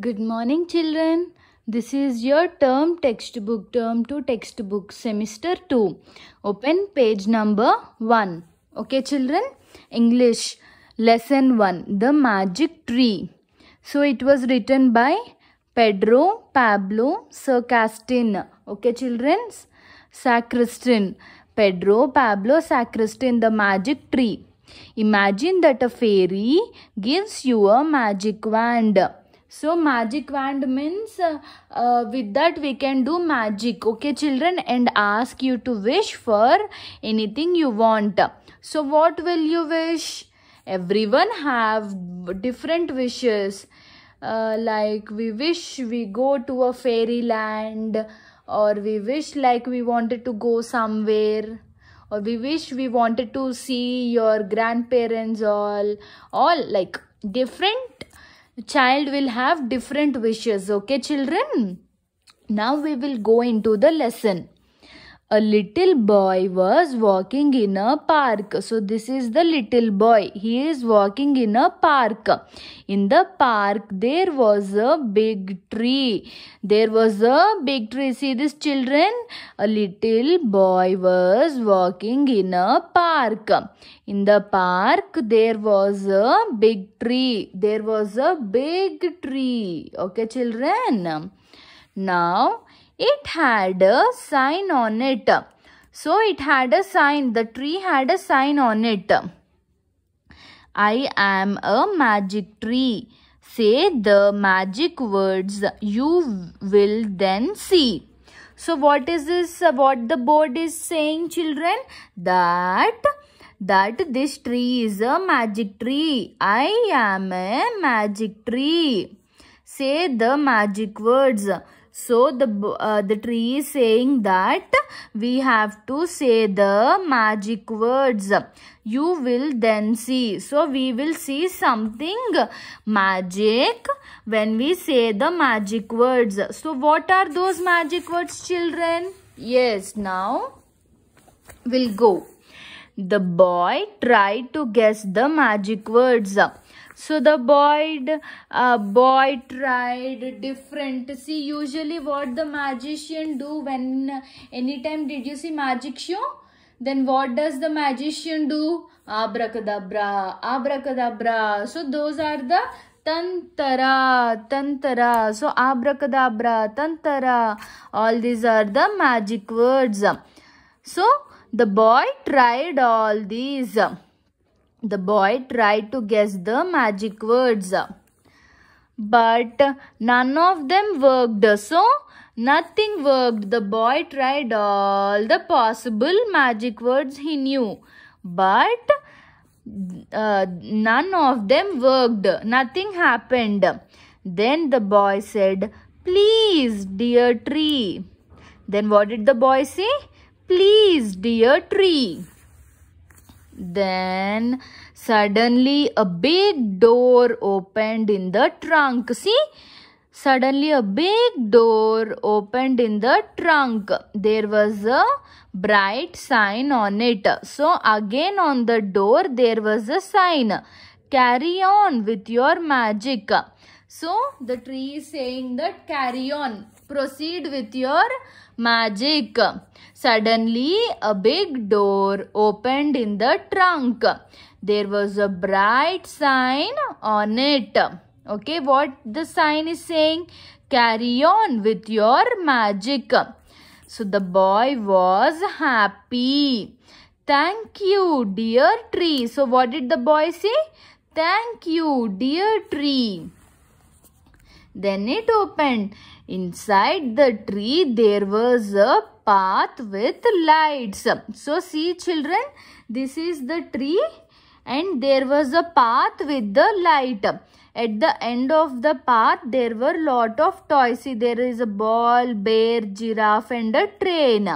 Good morning children. This is your term textbook, term 2 textbook, semester 2. Open page number 1. Okay children, English lesson 1, the magic tree. So it was written by Pedro Pablo Sacristan. Okay children, Sacristan. Pedro Pablo Sacristan, the magic tree. Imagine that a fairy gives you a magic wand so magic wand means uh, uh, with that we can do magic okay children and ask you to wish for anything you want so what will you wish everyone have different wishes uh, like we wish we go to a fairyland or we wish like we wanted to go somewhere or we wish we wanted to see your grandparents all all like different child will have different wishes okay children now we will go into the lesson a little boy was walking in a park so this is the little boy he is walking in a park in the park there was a big tree there was a big tree see this children a little boy was walking in a park in the park there was a big tree there was a big tree okay children now it had a sign on it. So it had a sign. The tree had a sign on it. I am a magic tree. Say the magic words. You will then see. So what is this? What the board is saying children? That that this tree is a magic tree. I am a magic tree. Say the magic words. So the, uh, the tree is saying that we have to say the magic words. You will then see. So we will see something magic when we say the magic words. So what are those magic words children? Yes, now we'll go. The boy tried to guess the magic words so the boy uh, boy tried different see usually what the magician do when anytime did you see magic show then what does the magician do abracadabra abracadabra so those are the tantara tantara so abracadabra tantara all these are the magic words so the boy tried all these the boy tried to guess the magic words. But none of them worked. So, nothing worked. The boy tried all the possible magic words he knew. But uh, none of them worked. Nothing happened. Then the boy said, Please, dear tree. Then what did the boy say? Please, dear tree. Then suddenly a big door opened in the trunk. See? Suddenly a big door opened in the trunk. There was a bright sign on it. So again on the door there was a sign. Carry on with your magic. So the tree is saying that carry on proceed with your magic. Suddenly, a big door opened in the trunk. There was a bright sign on it. Okay, what the sign is saying? Carry on with your magic. So the boy was happy. Thank you, dear tree. So what did the boy say? Thank you, dear tree. Then it opened. Inside the tree, there was a path with lights. So, see children, this is the tree and there was a path with the light. At the end of the path, there were lot of toys. See, there is a ball, bear, giraffe and a train.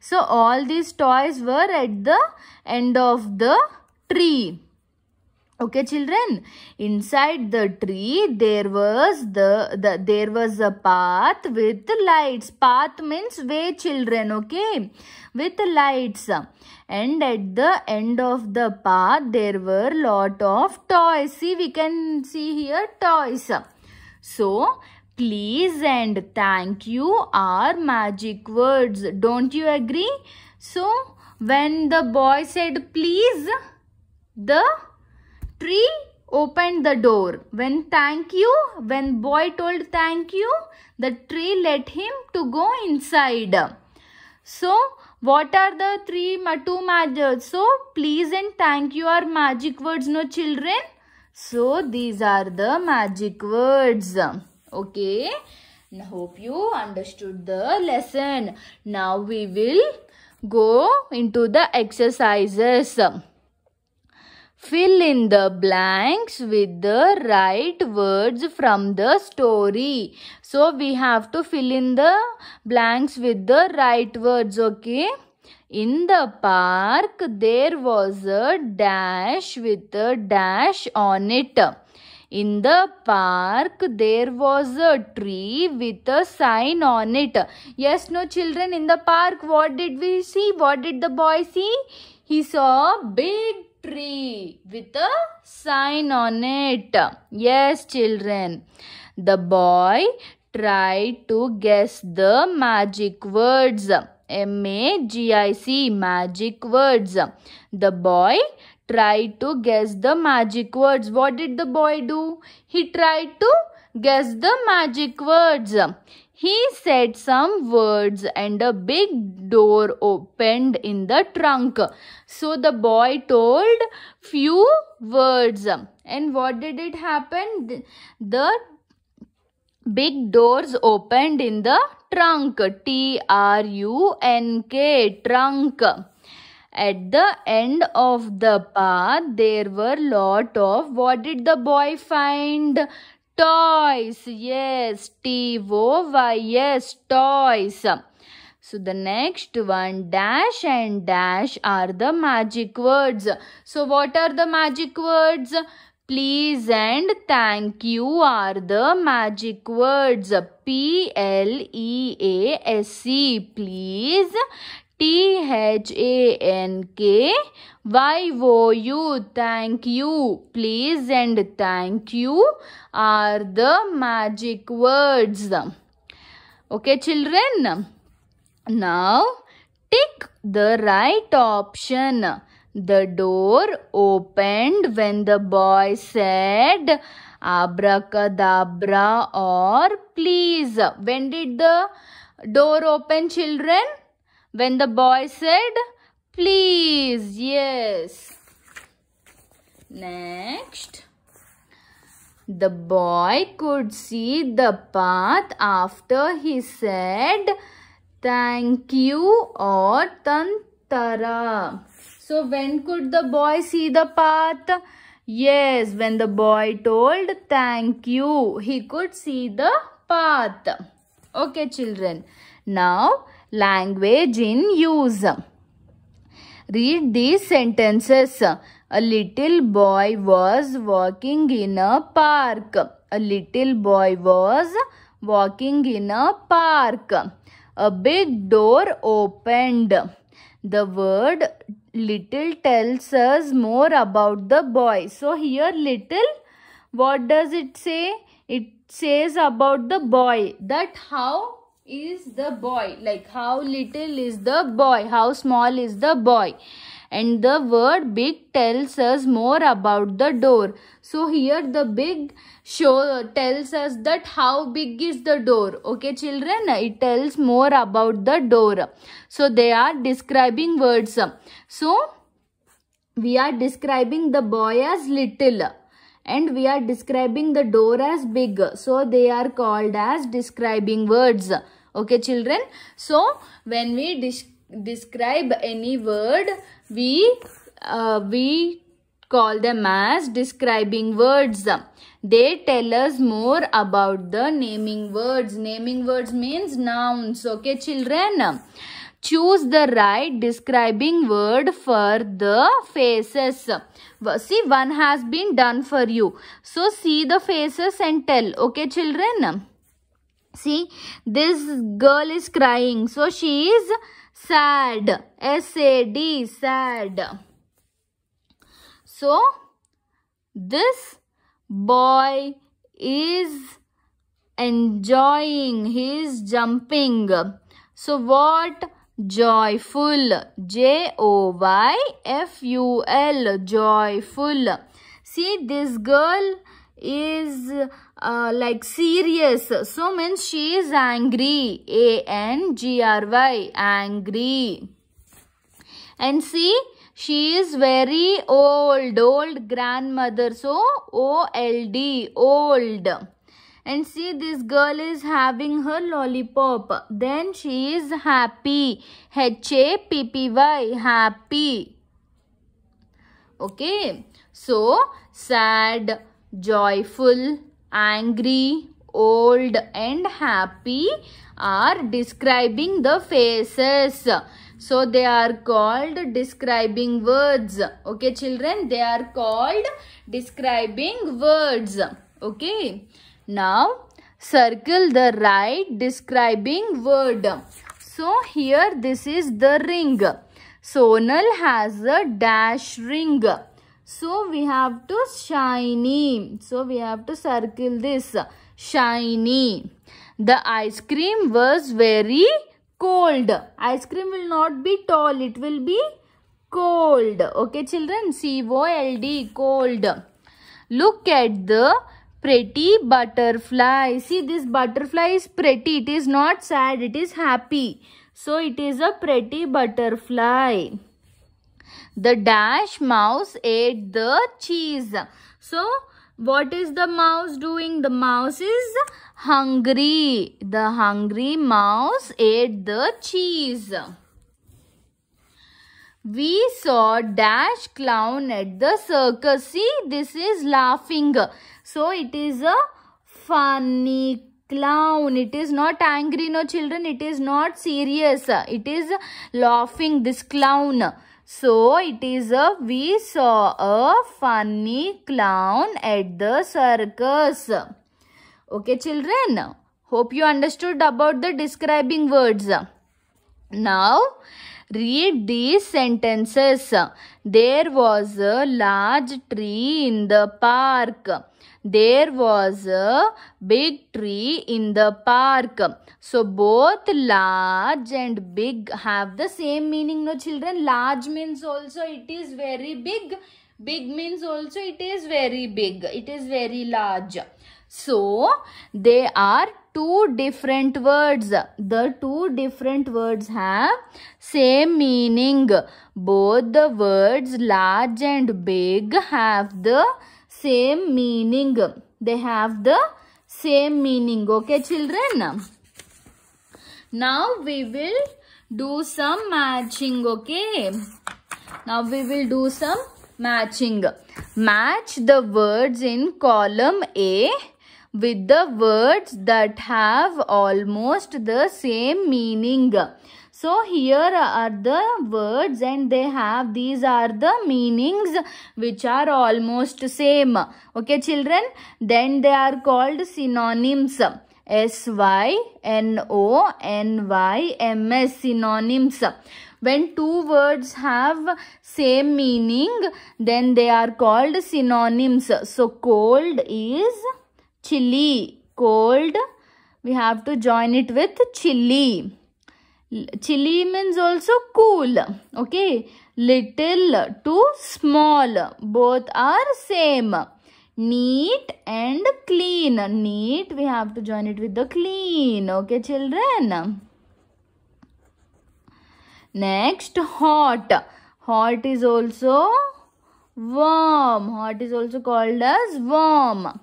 So, all these toys were at the end of the tree okay children inside the tree there was the, the there was a path with lights path means way children okay with lights and at the end of the path there were lot of toys see we can see here toys so please and thank you are magic words don't you agree so when the boy said please the tree opened the door. When thank you, when boy told thank you, the tree let him to go inside. So, what are the three two magic? So, please and thank you are magic words, no children? So, these are the magic words. Okay. Hope you understood the lesson. Now, we will go into the exercises. Fill in the blanks with the right words from the story. So we have to fill in the blanks with the right words, okay? In the park, there was a dash with a dash on it. In the park, there was a tree with a sign on it. Yes, no children, in the park, what did we see? What did the boy see? He saw a big tree with a sign on it. Yes, children. The boy tried to guess the magic words. M-A-G-I-C, magic words. The boy tried to guess the magic words. What did the boy do? He tried to guess the magic words. He said some words and a big door opened in the trunk. So the boy told few words. And what did it happen? The big doors opened in the trunk. T-R-U-N-K, trunk. At the end of the path, there were lot of, what did the boy find? toys. Yes, T O Y S, toys. So the next one, dash and dash are the magic words. So what are the magic words? Please and thank you are the magic words. P L E A S E. Please. T H A N K Y O U. Thank you, please, and thank you are the magic words. Okay, children. Now tick the right option. The door opened when the boy said abracadabra or please. When did the door open, children? When the boy said, please, yes. Next. The boy could see the path after he said, thank you or tantara. So when could the boy see the path? Yes, when the boy told thank you, he could see the path. Okay children, now language in use. Read these sentences. A little boy was walking in a park. A little boy was walking in a park. A big door opened. The word little tells us more about the boy. So here little, what does it say? It says about the boy that how is the boy like how little is the boy how small is the boy and the word big tells us more about the door so here the big show tells us that how big is the door okay children it tells more about the door so they are describing words so we are describing the boy as little and we are describing the door as big. So they are called as describing words. Okay children. So when we describe any word, we, uh, we call them as describing words. They tell us more about the naming words. Naming words means nouns. Okay children. Choose the right describing word for the faces. See, one has been done for you. So, see the faces and tell. Okay, children? See, this girl is crying. So, she is sad. S-A-D, sad. So, this boy is enjoying. He is jumping. So, what joyful j o y f u l joyful see this girl is uh, like serious so means she is angry a n g r y angry and see she is very old old grandmother so o l d old and see this girl is having her lollipop. Then she is happy. H-A-P-P-Y. Happy. Okay. So, sad, joyful, angry, old and happy are describing the faces. So, they are called describing words. Okay, children. They are called describing words. Okay. Now, circle the right describing word. So, here this is the ring. Sonal has a dash ring. So, we have to shiny. So, we have to circle this. Shiny. The ice cream was very cold. Ice cream will not be tall. It will be cold. Okay, children. C-O-L-D. Cold. Look at the pretty butterfly. See this butterfly is pretty. It is not sad. It is happy. So it is a pretty butterfly. The dash mouse ate the cheese. So what is the mouse doing? The mouse is hungry. The hungry mouse ate the cheese. We saw dash clown at the circus. See, this is laughing. So, it is a funny clown. It is not angry, no children. It is not serious. It is laughing, this clown. So, it is a, we saw a funny clown at the circus. Okay, children. Hope you understood about the describing words. Now, Read these sentences. There was a large tree in the park. There was a big tree in the park. So both large and big have the same meaning. No children, large means also it is very big. Big means also it is very big. It is very large. So they are two different words. The two different words have same meaning. Both the words large and big have the same meaning. They have the same meaning. Okay children. Now we will do some matching. Okay. Now we will do some matching. Match the words in column A with the words that have almost the same meaning. So here are the words and they have these are the meanings which are almost same. Okay children. Then they are called synonyms. S-Y-N-O-N-Y-M-S synonyms. When two words have same meaning then they are called synonyms. So cold is chilly, cold. We have to join it with chilly. Chilly means also cool. Okay. Little to small. Both are same. Neat and clean. Neat. We have to join it with the clean. Okay children. Next hot. Hot is also warm. Hot is also called as warm.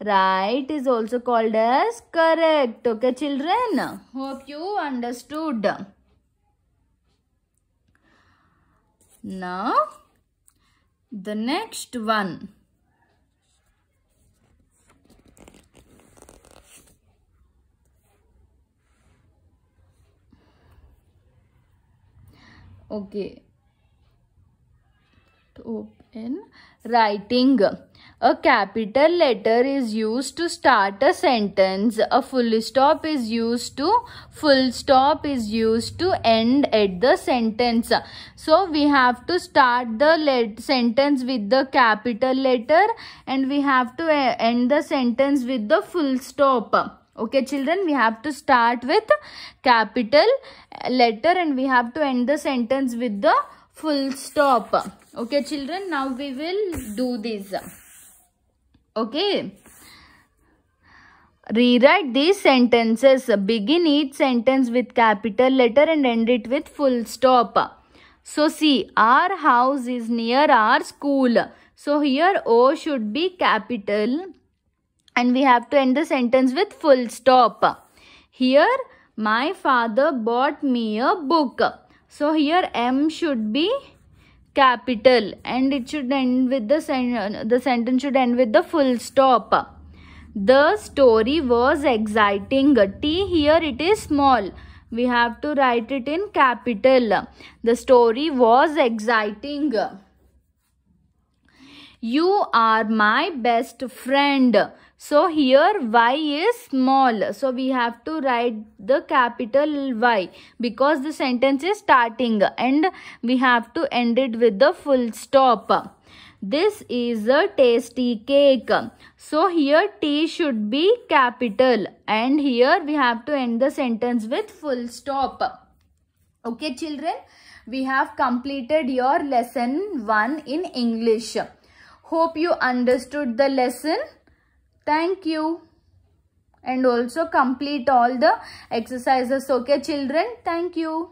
Right is also called as correct. Okay, children? Hope you understood. Now, the next one. Okay. To open writing a capital letter is used to start a sentence. A full stop is used to, full stop is used to end at the sentence. So we have to start the sentence with the capital letter and we have to end the sentence with the full stop. Okay children, we have to start with capital letter and we have to end the sentence with the full stop. Okay children, now we will do this. Okay. Rewrite these sentences. Begin each sentence with capital letter and end it with full stop. So see, our house is near our school. So here O should be capital and we have to end the sentence with full stop. Here, my father bought me a book. So here M should be capital and it should end with the sen the sentence should end with the full stop the story was exciting t here it is small we have to write it in capital the story was exciting you are my best friend so here y is small. So we have to write the capital Y because the sentence is starting and we have to end it with the full stop. This is a tasty cake. So here T should be capital and here we have to end the sentence with full stop. Okay children, we have completed your lesson 1 in English. Hope you understood the lesson. Thank you. And also complete all the exercises. Okay, children. Thank you.